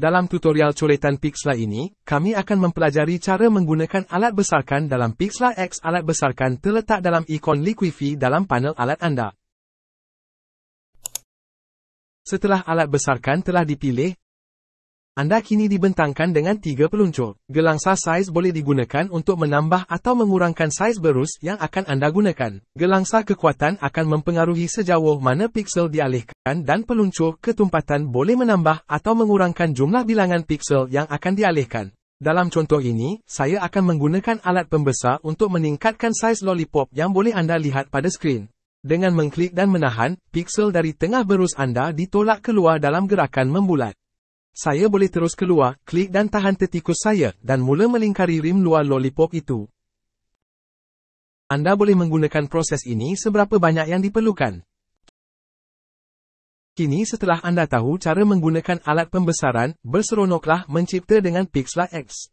Dalam tutorial coretan Pixla ini, kami akan mempelajari cara menggunakan alat besarkan dalam Pixla X alat besarkan terletak dalam ikon Liquify dalam panel alat anda. Setelah alat besarkan telah dipilih, anda kini dibentangkan dengan tiga peluncur. Gelang sah size boleh digunakan untuk menambah atau mengurangkan size berus yang akan anda gunakan. Gelang sah kekuatan akan mempengaruhi sejauh mana piksel dialihkan dan peluncur ketumpatan boleh menambah atau mengurangkan jumlah bilangan piksel yang akan dialihkan. Dalam contoh ini, saya akan menggunakan alat pembesar untuk meningkatkan saiz lollipop yang boleh anda lihat pada skrin. Dengan mengklik dan menahan, piksel dari tengah berus anda ditolak keluar dalam gerakan membulat. Saya boleh terus keluar, klik dan tahan tetikus saya dan mula melingkari rim luar lollipop itu. Anda boleh menggunakan proses ini seberapa banyak yang diperlukan. Kini setelah anda tahu cara menggunakan alat pembesaran, berseronoklah mencipta dengan Pixla X.